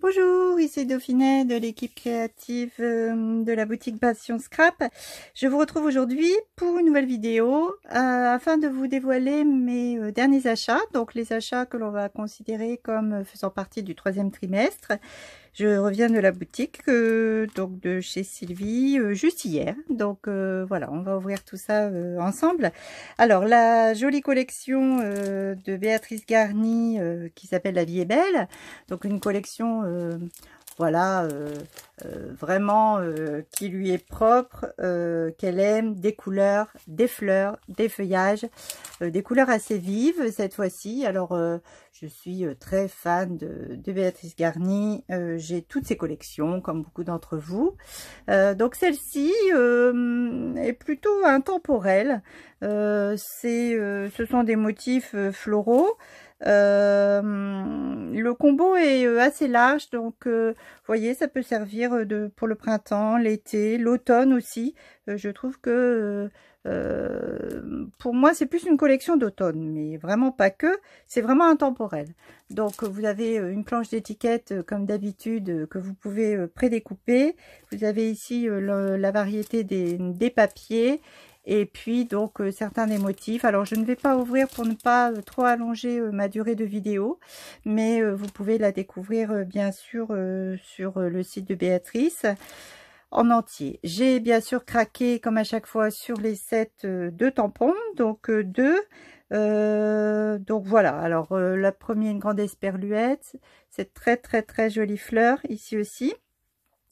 Bonjour, ici Dauphinet de l'équipe créative euh, de la boutique Passion Scrap. Je vous retrouve aujourd'hui pour une nouvelle vidéo euh, afin de vous dévoiler mes euh, derniers achats, donc les achats que l'on va considérer comme faisant partie du troisième trimestre. Je reviens de la boutique euh, donc de chez Sylvie euh, juste hier. Donc euh, voilà, on va ouvrir tout ça ensemble. Alors la jolie collection de Béatrice Garni qui s'appelle La vie est belle. Donc une collection voilà, euh, euh, vraiment euh, qui lui est propre, qu'elle aime, des couleurs, des fleurs, des feuillages, des couleurs assez vives cette fois-ci. Alors, je suis très fan de, de Béatrice Garni, j'ai toutes ses collections, comme beaucoup d'entre vous. donc, celle-ci est plutôt intemporelle, C'est, ce sont des motifs floraux, euh, le combo est euh, assez large, donc euh, vous voyez, ça peut servir pour le printemps, l'été, l'automne aussi. je trouve que pour moi, c'est plus une collection d'automne, mais vraiment pas que. C'est vraiment intemporel. Donc, vous avez une planche d'étiquette, comme d'habitude, que vous pouvez prédécouper. Vous avez ici la variété des papiers et puis donc euh, certains des motifs. Alors je ne vais pas ouvrir pour ne pas euh, trop allonger euh, ma durée de vidéo, mais vous pouvez la découvrir bien sûr sur le site de Béatrice en entier. J'ai bien sûr craqué comme à chaque fois sur les sets deux tampons, donc deux. donc voilà, alors la première une grande esperluette, cette très très très jolie fleur ici aussi.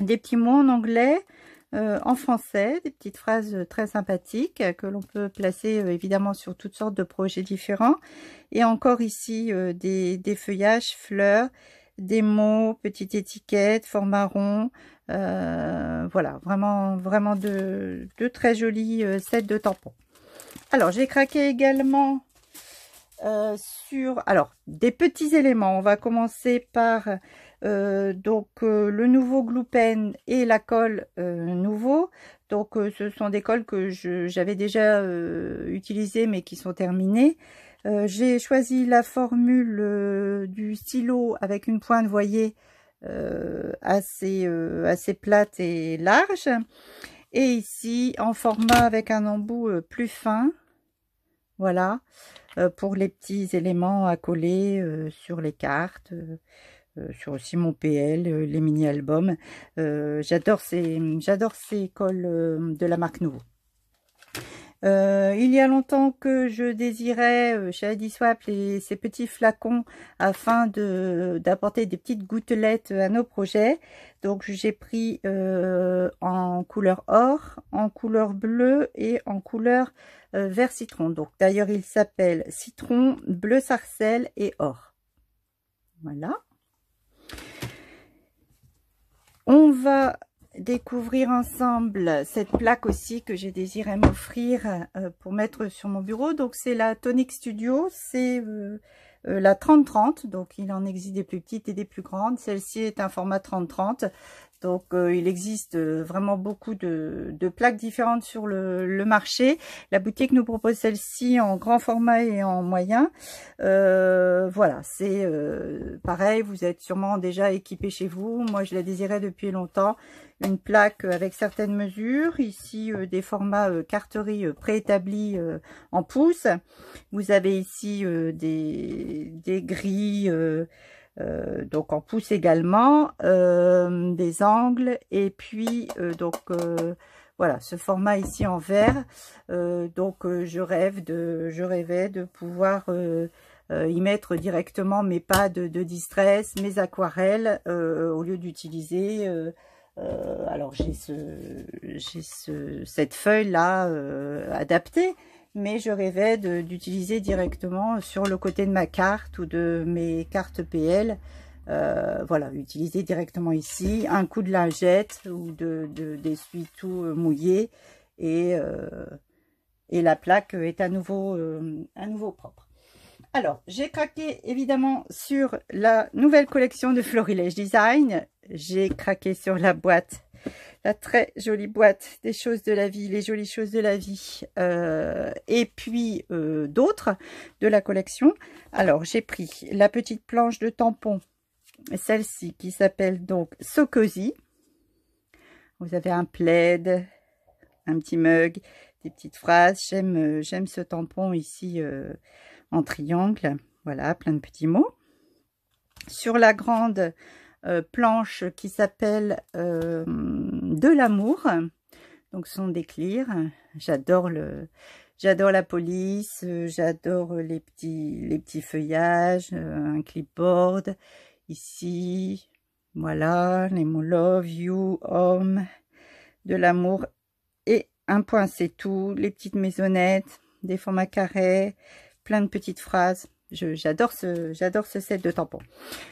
Des petits mots en anglais, euh, en français, des petites phrases euh, très sympathiques euh, que l'on peut placer évidemment sur toutes sortes de projets différents. Et encore ici, des, feuillages, fleurs, des mots, petites étiquettes, format rond. voilà, vraiment, vraiment de, de très jolis sets de tampons. Alors, j'ai craqué également sur... Alors, des petits éléments. On va commencer par euh, donc euh, le nouveau glue pen et la colle euh, nouveau. Donc ce sont des colles que j'avais déjà utilisées mais qui sont terminées. J'ai choisi la formule du stylo avec une pointe, voyez, assez, assez plate et large. Et ici en format avec un embout plus fin. Voilà, pour les petits éléments à coller sur les cartes. Euh, sur aussi mon PL, euh, les mini-albums. Euh, j'adore ces, j'adore ces cols de la marque Nouveau. il y a longtemps que je désirais chez Adiswap ces petits flacons afin d'apporter des petites gouttelettes à nos projets. Donc j'ai pris en couleur or, en couleur bleue et en couleur vert citron. Donc d'ailleurs il s'appelle citron, bleu sarcelle et or. Voilà. On va découvrir ensemble cette plaque aussi que j'ai désiré m'offrir euh, pour mettre sur mon bureau. Donc c'est la Tonic Studio, c'est euh, euh, la 30-30, donc il en existe des plus petites et des plus grandes. Celle-ci est un format 30-30, donc, euh, il existe euh, vraiment beaucoup de, de plaques différentes sur le, le, marché. La boutique nous propose celle-ci en grand format et en moyen. Euh, voilà, c'est pareil, vous êtes sûrement déjà équipé chez vous. Moi, je la désirais depuis longtemps. Une plaque avec certaines mesures. Ici, des formats carterie préétablis en pouces. Vous avez ici des, des grilles... Euh, donc on pousse également euh, des angles et puis euh, donc voilà ce format ici en vert. donc je rêve de, je rêvais de pouvoir y mettre directement mes pas de, de distress, mes aquarelles au lieu d'utiliser alors j'ai ce, j'ai ce, cette feuille là adaptée mais je rêvais d'utiliser directement sur le côté de ma carte ou de mes cartes PL. Euh, voilà, utiliser directement ici un coup de lingette ou de, d'essuie-tout euh, mouillé et, euh, et la plaque est à nouveau, à nouveau propre. Alors, j'ai craqué évidemment sur la nouvelle collection de Florilège Design. J'ai craqué sur la boîte la très jolie boîte des choses de la vie, les jolies choses de la vie, euh, et puis euh, d'autres de la collection. Alors, j'ai pris la petite planche de tampon, celle-ci qui s'appelle donc Socosi. Vous avez un plaid, un petit mug, des petites phrases. J'aime euh, ce tampon ici en triangle. Voilà, plein de petits mots. Sur la grande, euh, planche qui s'appelle euh, De l'amour. Donc son sont J'adore le j'adore la police, euh, j'adore les petits les petits feuillages, un clipboard ici. Voilà, les mots love you, home de l'amour et un point c'est tout, les petites maisonnettes, des formats carrés, plein de petites phrases. J'adore ce, j'adore ce set de tampons.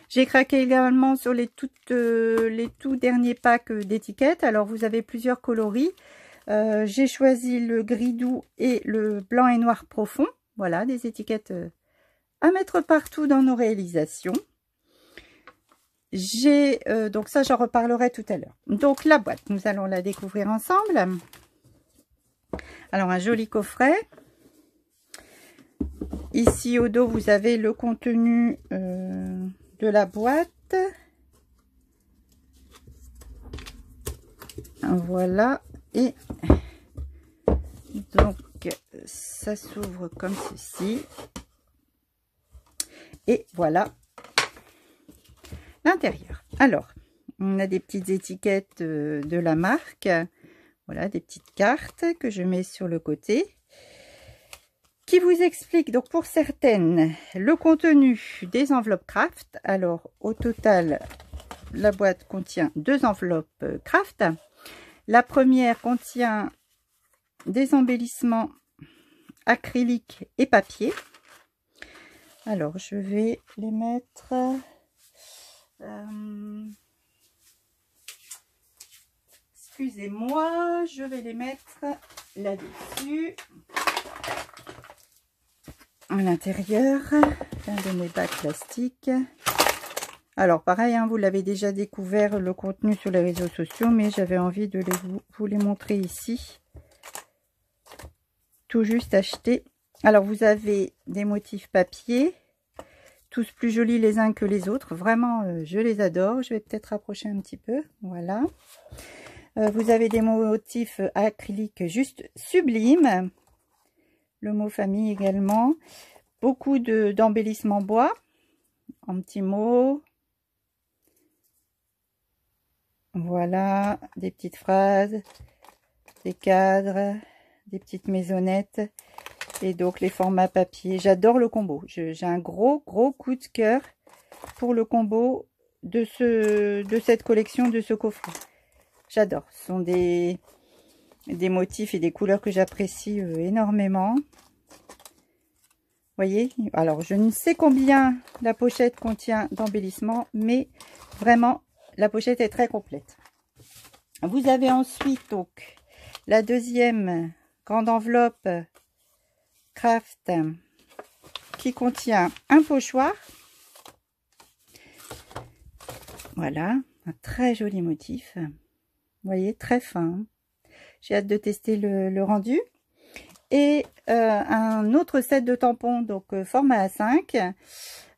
J'ai craqué également sur les, toutes, euh, les tout derniers packs euh, d'étiquettes. Alors, vous avez plusieurs coloris. Euh, j'ai choisi le gris doux et le blanc et noir profond. Voilà, des étiquettes à mettre partout dans nos réalisations. J'ai Donc ça, j'en reparlerai tout à l'heure. Donc, la boîte, nous allons la découvrir ensemble. Alors, un joli coffret. Ici, au dos, vous avez le contenu euh, de la boîte. Ah, voilà. Et donc, ça s'ouvre comme ceci. Et voilà l'intérieur. Alors, on a des petites étiquettes euh, de la marque. Voilà, des petites cartes que je mets sur le côté qui vous explique donc pour certaines le contenu des enveloppes craft. Alors au total, la boîte contient deux enveloppes craft. Euh, la première contient des embellissements acrylique et papier. Alors je vais les mettre... Euh, excusez-moi, je vais les mettre là-dessus à l'intérieur un de mes bacs plastiques. Alors pareil, hein, vous l'avez déjà découvert le contenu sur les réseaux sociaux, mais j'avais envie de vous, les montrer ici. Tout juste acheté. Alors vous avez des motifs papier, tous plus jolis les uns que les autres. Vraiment, euh, je les adore. Je vais peut-être rapprocher un petit peu. Voilà. Euh, vous avez des motifs acryliques juste sublimes le mot famille également. Beaucoup d'embellissements bois, en petit mot Voilà, des petites phrases, des cadres, des petites maisonnettes. Et donc les formats papier. J'adore le combo. J'ai un gros, gros coup de cœur pour le combo de, ce, de cette collection, de ce coffre J'adore. Ce sont des, des motifs et des couleurs que j'apprécie euh, énormément. voyez Alors, je ne sais combien la pochette contient d'embellissements, mais vraiment, la pochette est très complète. Vous avez ensuite donc la deuxième grande enveloppe craft qui contient un pochoir. Voilà, un très joli motif. Vous voyez, très fin. J'ai hâte de tester le, rendu. Et euh, un autre set de tampons, donc euh, format A5.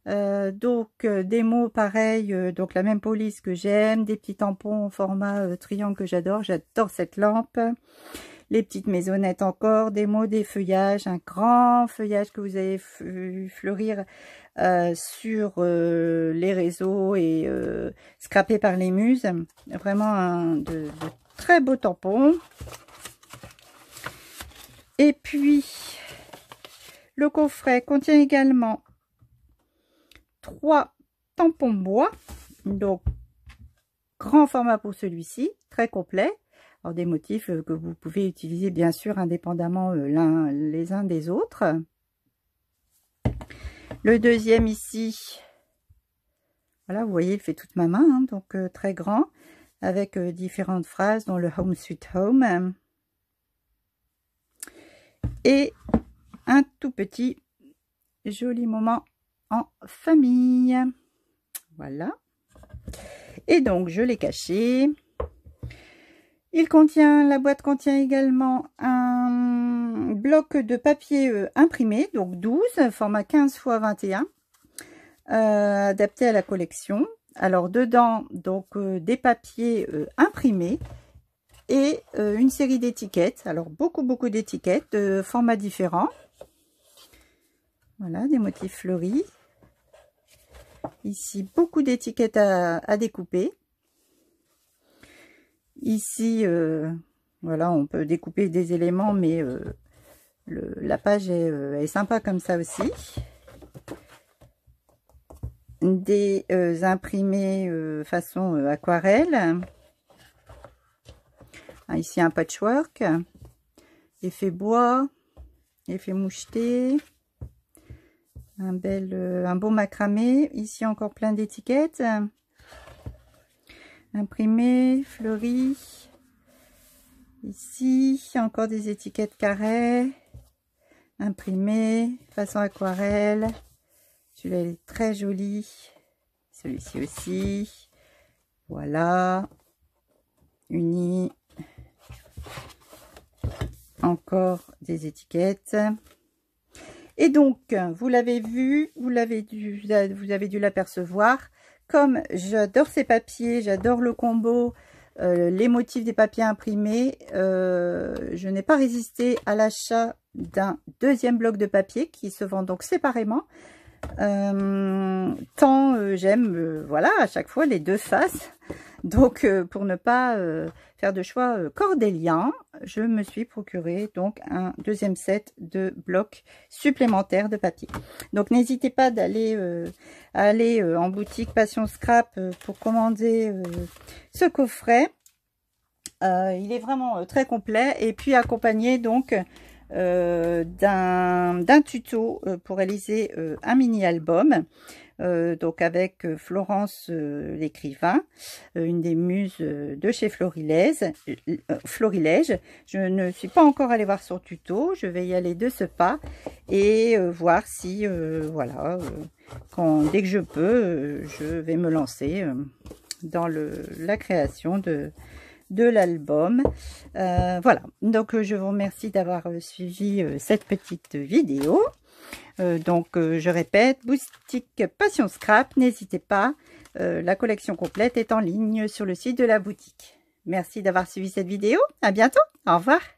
Euh, donc des mots pareils, donc la même police que j'aime, des petits tampons format triangle que j'adore, j'adore cette lampe les petites maisonnettes encore, des mots, des feuillages, un grand feuillage que vous avez vu fleurir sur les réseaux et scrapé par les muses. Vraiment un, de Très beau tampon. Et puis, le coffret contient également trois tampons bois. Donc, grand format pour celui-ci, très complet. Alors, des motifs euh, que vous pouvez utiliser, bien sûr, indépendamment euh, l'un les uns des autres. Le deuxième ici, voilà, vous voyez, il fait toute ma main, hein, donc euh, très grand avec euh, différentes phrases dont le Home Sweet Home. Et un tout petit joli moment en famille. Voilà. Et donc, je l'ai caché. Il contient, la boîte contient également un bloc de papier euh, imprimé, donc 12, format 15 x 21, adapté à la collection. Alors dedans, donc euh, des papiers euh, imprimés et euh, une série d'étiquettes. Alors beaucoup beaucoup d'étiquettes de formats différents. Voilà, des motifs fleuris. Ici, beaucoup d'étiquettes à, découper. Ici, voilà, on peut découper des éléments, mais la page est, est sympa comme ça aussi des euh, imprimés euh, façon euh, aquarelle. Ah, ici un patchwork, effet bois, effet moucheté, un bel, un beau macramé. Ici encore plein d'étiquettes, imprimé, fleuri. Ici encore des étiquettes carrées, imprimé, façon aquarelle. Celui-là, est très joli. Celui-ci aussi. Voilà. Unis. Encore des étiquettes. Et donc, vous l'avez vu, vous l'avez dû, vous avez dû l'apercevoir. Comme j'adore ces papiers, j'adore le combo, euh, les motifs des papiers imprimés, euh, je n'ai pas résisté à l'achat d'un deuxième bloc de papier qui se vend donc séparément. Euh, tant euh, j'aime, euh, voilà, à chaque fois les deux faces. Donc, pour ne pas faire de choix cordélien, je me suis procuré donc un deuxième set de blocs supplémentaires de papier. Donc, n'hésitez pas d'aller aller en boutique Passion Scrap pour commander ce coffret. il est vraiment très complet et puis accompagné donc euh, d'un tuto euh, pour réaliser euh, un mini-album. donc avec Florence l'écrivain, une des muses de chez Florilège. Florilège. Je ne suis pas encore allée voir son tuto, je vais y aller de ce pas et voir si, voilà, quand, dès que je peux, je vais me lancer dans le, la création de, de l'album. Euh, voilà, donc euh, je vous remercie d'avoir euh, suivi cette petite vidéo. donc je répète, boutique Passion Scrap, n'hésitez pas, la collection complète est en ligne sur le site de la boutique. Merci d'avoir suivi cette vidéo, à bientôt, au revoir.